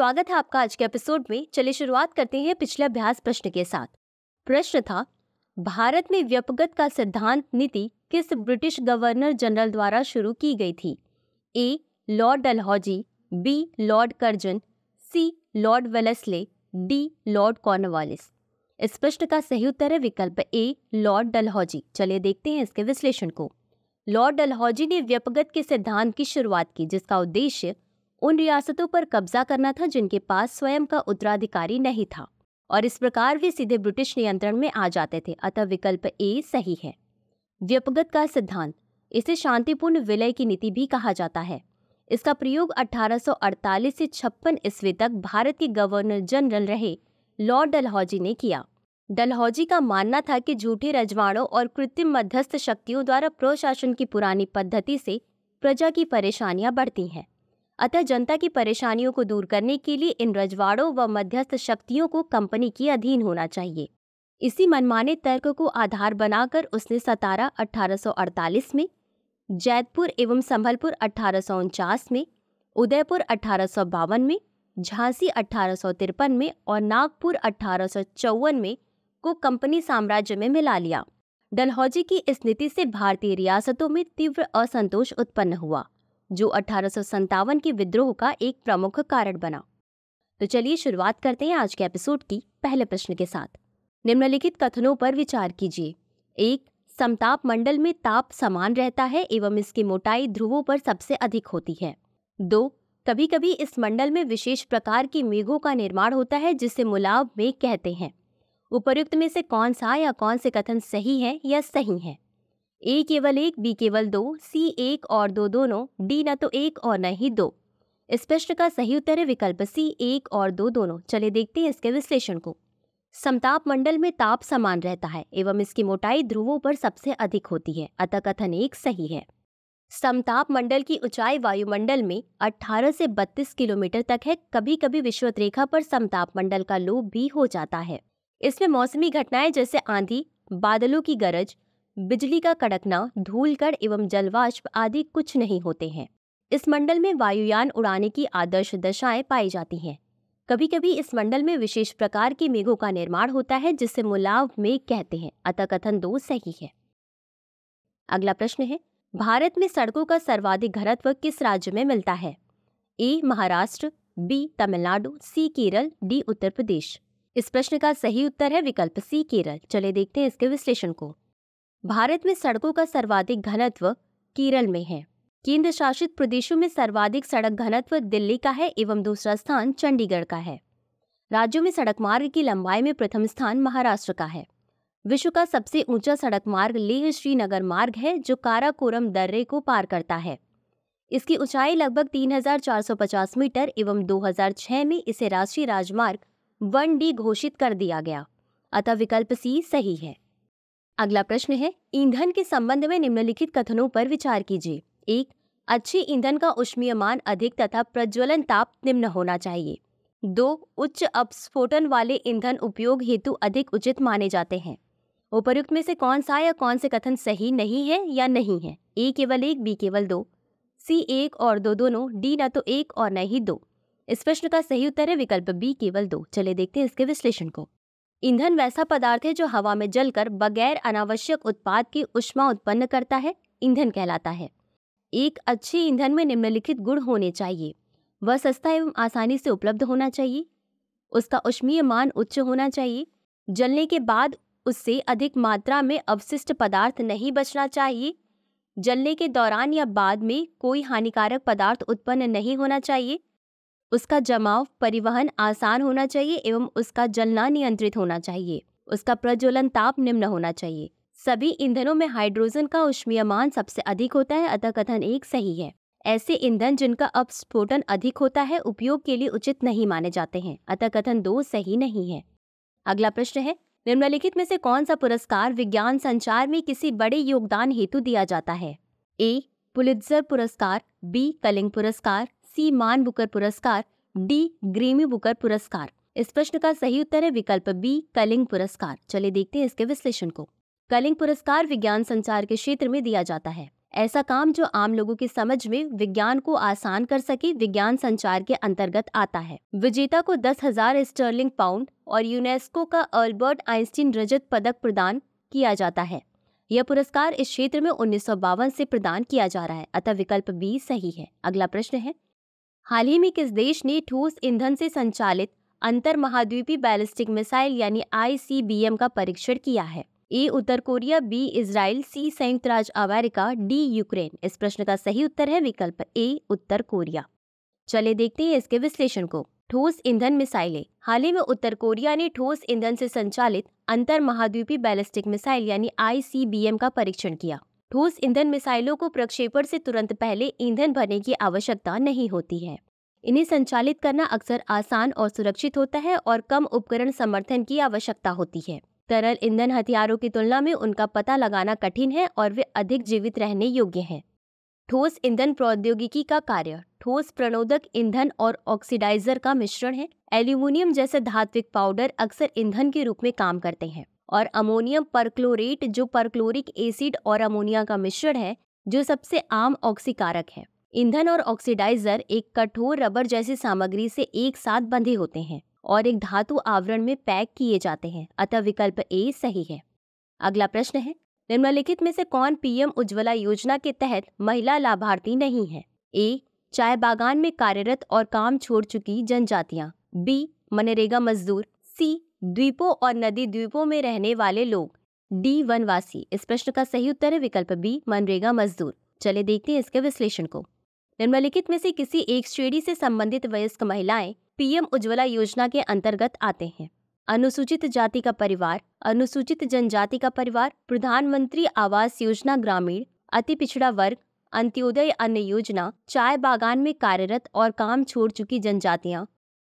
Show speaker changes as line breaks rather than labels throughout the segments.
स्वागत है आपका आज के एपिसोड में चलिए शुरुआत करते हैं पिछले अभ्यास प्रश्न के साथ प्रश्न था भारत में व्यपगत का सिद्धांत नीति किस ब्रिटिश गवर्नर जनरल द्वारा शुरू की गई थी A lord Dalhousie B lord Curzon C lord Wellesley D lord Cornwallis इस प्रश्न का सही उत्तर है विकल्प ए लॉर्ड डलहौजी चलिए देखते हैं इसके विश्लेषण को लॉर्ड डलहौजी ने व्यपगत के सिद्धांत की शुरुआत की जिसका उद्देश्य उन रियासतों पर कब्जा करना था जिनके पास स्वयं का उत्तराधिकारी नहीं था और इस प्रकार वे सीधे ब्रिटिश नियंत्रण में आ जाते थे अतः विकल्प ए सही है व्यपगत का सिद्धांत इसे शांतिपूर्ण विलय की नीति भी कहा जाता है इसका प्रयोग 1848 से छप्पन ईस्वी तक भारत के गवर्नर जनरल रहे लॉर्ड डलहौजी ने किया डलहौजी का मानना था कि झूठे रजवाड़ों और कृत्रिम मध्यस्थ शक्तियों द्वारा प्रशासन की पुरानी पद्धति से प्रजा की परेशानियां बढ़ती हैं अतः जनता की परेशानियों को दूर करने के लिए इन रजवाड़ों व मध्यस्थ शक्तियों को कंपनी के अधीन होना चाहिए इसी मनमाने तर्क को आधार बनाकर उसने सतारा 1848 में जैतपुर एवं संभलपुर अठारह में उदयपुर अठारह में झांसी अठारह में और नागपुर अठारह में को कंपनी साम्राज्य में मिला लिया डलहौजी की इस नीति से भारतीय रियासतों में तीव्र असंतोष उत्पन्न हुआ जो अठारह के विद्रोह का एक प्रमुख कारण बना तो चलिए शुरुआत करते हैं आज के एपिसोड की पहले प्रश्न के साथ निम्नलिखित कथनों पर विचार कीजिए एक समताप मंडल में ताप समान रहता है एवं इसकी मोटाई ध्रुवों पर सबसे अधिक होती है दो कभी कभी इस मंडल में विशेष प्रकार की मेघों का निर्माण होता है जिसे मुलाब मेघ कहते हैं उपर्युक्त में से कौन सा या कौन से कथन सही है या सही है ए केवल एक बी केवल दो सी एक और दो दोनों डी ना तो एक और न ही दो इस प्रश्न का सही उत्तर है विकल्प सी एक और दो दोनों चले देखते हैं इसके विश्लेषण को समताप मंडल में ताप समान रहता है एवं इसकी मोटाई ध्रुवों पर सबसे अधिक होती है अतः कथन एक सही है समताप मंडल की ऊंचाई वायुमंडल में 18 से 32 किलोमीटर तक है कभी कभी विश्वत रेखा पर समताप मंडल का लोभ भी हो जाता है इसमें मौसमी घटनाएं जैसे आंधी बादलों की गरज बिजली का कड़कना धूलकण एवं जलवाष्प आदि कुछ नहीं होते हैं इस मंडल में वायुयान उड़ाने की आदर्श दशाएं पाई जाती हैं कभी कभी इस मंडल में विशेष प्रकार के मेघों का निर्माण होता है जिसे मुलाव मेघ कहते हैं अतः कथन दो सही है अगला प्रश्न है भारत में सड़कों का सर्वाधिक घरत्व किस राज्य में मिलता है A Maharashtra B Tamil Nadu C Kerala D Uttar Pradesh इस प्रश्न का सही उत्तर है विकल्प सी केरल चले देखते हैं इसके विश्लेषण को भारत में सड़कों का सर्वाधिक घनत्व केरल में है केंद्र शासित प्रदेशों में सर्वाधिक सड़क घनत्व दिल्ली का है एवं दूसरा स्थान चंडीगढ़ का है राज्यों में सड़क मार्ग की लंबाई में प्रथम स्थान महाराष्ट्र का है विश्व का सबसे ऊंचा सड़क मार्ग लेह श्रीनगर मार्ग है जो काराकोरम दर्रे को पार करता है इसकी ऊंचाई लगभग 3,450 मीटर एवं 2006 में इसे राष्ट्रीय राजमार्ग वन डी घोषित कर दिया गया अतः विकल्प सी सही है अगला प्रश्न है ईंधन के संबंध में निम्नलिखित कथनों पर विचार कीजिए एक अच्छे ईंधन का उष्मीय मान अधिक तथा प्रज्वलन ताप निम्न होना चाहिए दो उच्च अपस्फोटन वाले ईंधन उपयोग हेतु अधिक उचित माने जाते हैं उपरुक्त में से कौन सा या कौन से कथन सही नहीं है या नहीं है ए केवल एक बी केवल दो सी एक और दो दोनों डी न तो एक और न ही दो इस प्रश्न का सही उत्तर है विकल्प बी केवल दो चले देखते हैं इसके विश्लेषण को ईंधन वैसा पदार्थ है जो हवा में जलकर बगैर अनावश्यक उत्पाद की उष्मा उत्पन्न करता है ईंधन कहलाता है एक अच्छे ईंधन में निम्नलिखित गुण होने चाहिए वह सस्ता एवं आसानी से उपलब्ध होना चाहिए उसका उष्मीय मान उच्च होना चाहिए जलने के बाद उससे अधिक मात्रा में अवशिष्ट पदार्थ नहीं बचना चाहिए जलने के दौरान या बाद में कोई हानिकारक पदार्थ उत्पन्न नहीं होना चाहिए उसका जमाव परिवहन आसान होना चाहिए एवं उसका जलना नियंत्रित होना चाहिए उसका प्रज्वलन ताप निम्न होना चाहिए सभी ईंधनों में हाइड्रोजन का उष्मीयमान सबसे अधिक होता है अतः कथन एक सही है ऐसे ईंधन जिनका अपस्फोटन अधिक होता है उपयोग के लिए उचित नहीं माने जाते हैं अतः कथन दो सही नहीं है अगला प्रश्न है निम्नलिखित में से कौन सा पुरस्कार विज्ञान संचार में किसी बड़े योगदान हेतु दिया जाता है ए पुलित्जर पुरस्कार बी कलिंग पुरस्कार सी मान बुकर पुरस्कार डी ग्रीमी बुकर पुरस्कार इस प्रश्न का सही उत्तर है विकल्प बी कलिंग पुरस्कार चलिए देखते हैं इसके विश्लेषण को कलिंग पुरस्कार विज्ञान संचार के क्षेत्र में दिया जाता है ऐसा काम जो आम लोगों की समझ में विज्ञान को आसान कर सके विज्ञान संचार के अंतर्गत आता है विजेता को दस हजार स्टर्लिंग पाउंड और यूनेस्को का अल्बर्ट आइंस्टीन रजत पदक प्रदान किया जाता है यह पुरस्कार इस क्षेत्र में उन्नीस से प्रदान किया जा रहा है अतः विकल्प बी सही है अगला प्रश्न है हाल ही में किस देश ने ठोस ईंधन से संचालित अंतर महाद्वीपीय बैलिस्टिक मिसाइल यानी आईसीबीएम का परीक्षण किया है ए उत्तर कोरिया बी इसराइल सी संयुक्त राज्य अमेरिका डी यूक्रेन इस प्रश्न का सही उत्तर है विकल्प ए उत्तर कोरिया चले देखते हैं इसके विश्लेषण को ठोस ईंधन मिसाइलें हाल ही में उत्तर कोरिया ने ठोस ईंधन से संचालित अंतर महाद्वीपीय बैलिस्टिक मिसाइल यानी आईसीबीएम का परीक्षण किया ठोस ईंधन मिसाइलों को प्रक्षेपण से तुरंत पहले ईंधन भरने की आवश्यकता नहीं होती है इन्हें संचालित करना अक्सर आसान और सुरक्षित होता है और कम उपकरण समर्थन की आवश्यकता होती है तरल ईंधन हथियारों की तुलना में उनका पता लगाना कठिन है और वे अधिक जीवित रहने योग्य हैं ठोस ईंधन प्रौद्योगिकी का कार्य ठोस प्रणोदक ईंधन और ऑक्सीडाइजर का मिश्रण है एल्यूमिनियम जैसे धात्विक पाउडर अक्सर ईंधन के रूप में काम करते हैं और अमोनियम परक्लोरेट जो परक्लोरिक एसिड और अमोनिया का मिश्रण है जो सबसे आम ऑक्सीकारक है ईंधन और ऑक्सीडाइजर एक कठोर रबर जैसी सामग्री से एक साथ बंधे होते हैं और एक धातु आवरण में पैक किए जाते हैं अतः विकल्प ए सही है अगला प्रश्न है निम्नलिखित में से कौन पीएम उज्ज्वला योजना के तहत महिला लाभार्थी नहीं है ए चाय बागान में कार्यरत और काम छोड़ चुकी जनजातियां बी मनरेगा मजदूर सी द्वीपों और नदी द्वीपों में रहने वाले लोग डी वनवासी इस प्रश्न का सही उत्तर है विकल्प बी मनरेगा मजदूर चले देखते हैं इसके विश्लेषण को निम्नलिखित में से किसी एक श्रेणी से संबंधित वयस्क महिलाएं पीएम उज्ज्वला योजना के अंतर्गत आते हैं अनुसूचित जाति का परिवार अनुसूचित जनजाति का परिवार प्रधानमंत्री आवास योजना ग्रामीण अति पिछड़ा वर्ग अंत्योदय अन्न योजना चाय बागान में कार्यरत और काम छोड़ चुकी जनजातियां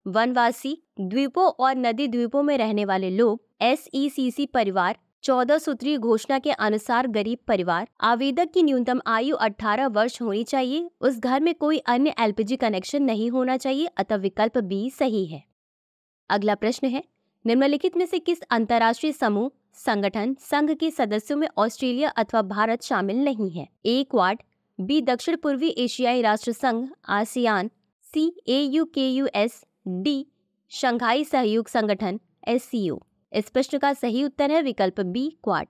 वनवासी द्वीपों और नदी द्वीपों में रहने वाले लोग एस e परिवार चौदह सूत्रीय घोषणा के अनुसार गरीब परिवार आवेदक की न्यूनतम आयु 18 वर्ष होनी चाहिए उस घर में कोई अन्य एल कनेक्शन नहीं होना चाहिए अतः विकल्प बी सही है अगला प्रश्न है निम्नलिखित में से किस अंतर्राष्ट्रीय समूह संगठन संघ के सदस्यों में ऑस्ट्रेलिया अथवा भारत शामिल नहीं है ए क्वाड बी दक्षिण पूर्वी एशियाई राष्ट्र संघ ASEAN C A U K U S D Shanghai सहयोग संगठन एस इस प्रश्न का सही उत्तर है विकल्प बी क्वाड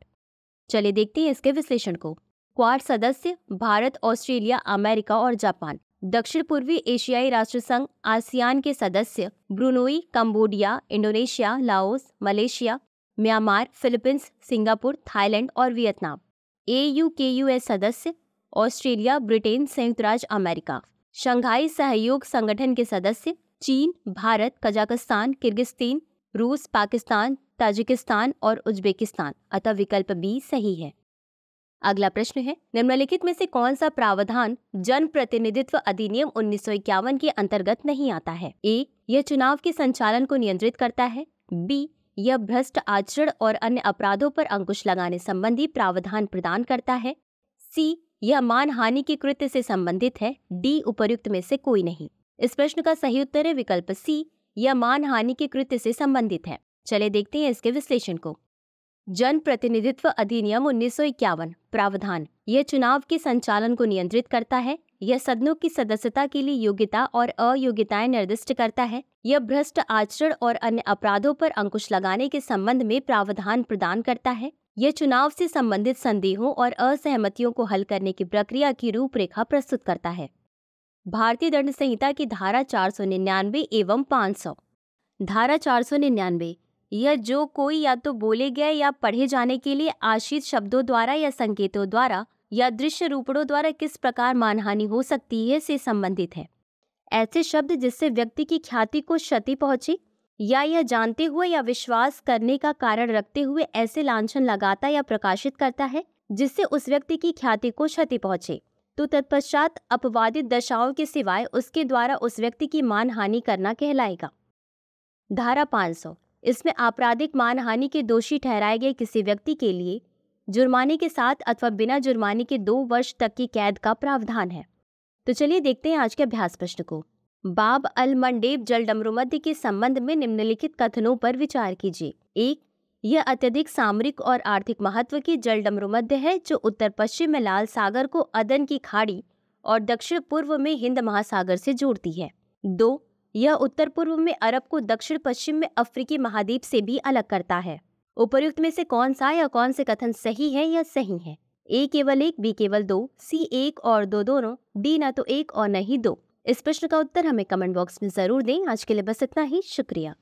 चलिए देखते हैं इसके विश्लेषण को क्वाड सदस्य भारत ऑस्ट्रेलिया अमेरिका और जापान दक्षिण पूर्वी एशियाई राष्ट्र संघ आसियान के सदस्य Brunei Cambodia Indonesia Laos Malaysia Myanmar Philippines Singapore Thailand और Vietnam A U K U S सदस्य ऑस्ट्रेलिया ब्रिटेन संयुक्त राज्य अमेरिका शंघाई सहयोग संगठन के सदस्य चीन भारत कजाकिस्तान किर्गिस्तान रूस पाकिस्तान ताजिकिस्तान और उज्बेकिस्तान अतः विकल्प बी सही है अगला प्रश्न है निम्नलिखित में से कौन सा प्रावधान जन प्रतिनिधित्व अधिनियम उन्नीस के अंतर्गत नहीं आता है ए यह चुनाव के संचालन को नियंत्रित करता है बी यह भ्रष्ट आचरण और अन्य अपराधों पर अंकुश लगाने संबंधी प्रावधान प्रदान करता है सी यह मान हानि के कृत्य से संबंधित है डी उपयुक्त में से कोई नहीं इस प्रश्न का सही उत्तर है विकल्प सी या मान हानि के कृत्य से संबंधित है चले देखते हैं इसके विश्लेषण को जन प्रतिनिधित्व अधिनियम उन्नीस प्रावधान यह चुनाव के संचालन को नियंत्रित करता है यह सदनों की सदस्यता के लिए योग्यता और अयोग्यताएं निर्दिष्ट करता है यह भ्रष्ट आचरण और अन्य अपराधों पर अंकुश लगाने के संबंध में प्रावधान प्रदान करता है यह चुनाव से संबंधित संदेहों और असहमतियों को हल करने की प्रक्रिया की रूपरेखा प्रस्तुत करता है भारतीय दंड संहिता की धारा चार सौ निन्यानवे एवं सौ धारा चार सौ निन्यानवे यह जो कोई या तो बोले गए या पढ़े जाने के लिए आश्रित शब्दों द्वारा या संकेतों द्वारा या दृश्य रूपणों द्वारा किस प्रकार मानहानि हो सकती है से संबंधित है ऐसे शब्द जिससे व्यक्ति की ख्याति को क्षति पहुँचे या यह जानते हुए या विश्वास करने का कारण रखते हुए ऐसे लाछन लगाता या प्रकाशित करता है जिससे उस व्यक्ति की ख्याति को क्षति पहुंचे तो तत्पश्चात अपवादित दशाओं के सिवाय उसके द्वारा उस व्यक्ति की मानहानि करना कहलाएगा धारा 500 इसमें आपराधिक मानहानि के दोषी ठहराए गए किसी व्यक्ति के लिए जुर्माने के साथ अथवा बिना जुर्माने के दो वर्ष तक की कैद का प्रावधान है तो चलिए देखते हैं आज के अभ्यास प्रश्न को बाब अल मंडेब जल डमरुमध्य के संबंध में निम्नलिखित कथनों पर विचार कीजिए एक यह अत्यधिक सामरिक और आर्थिक महत्व की जल डमरुमध्य है जो उत्तर पश्चिम में लाल सागर को अदन की खाड़ी और दक्षिण पूर्व में हिंद महासागर से जोड़ती है दो यह उत्तर पूर्व में अरब को दक्षिण पश्चिम में अफ्रीकी महाद्वीप से भी अलग करता है उपर्युक्त में से कौन सा या कौन से कथन सही है या सही है ए केवल एक बी केवल दो सी एक और दो दोनों डी ना तो एक और न ही दो इस प्रश्न का उत्तर हमें कमेंट बॉक्स में जरूर दें आज के लिए बस इतना ही शुक्रिया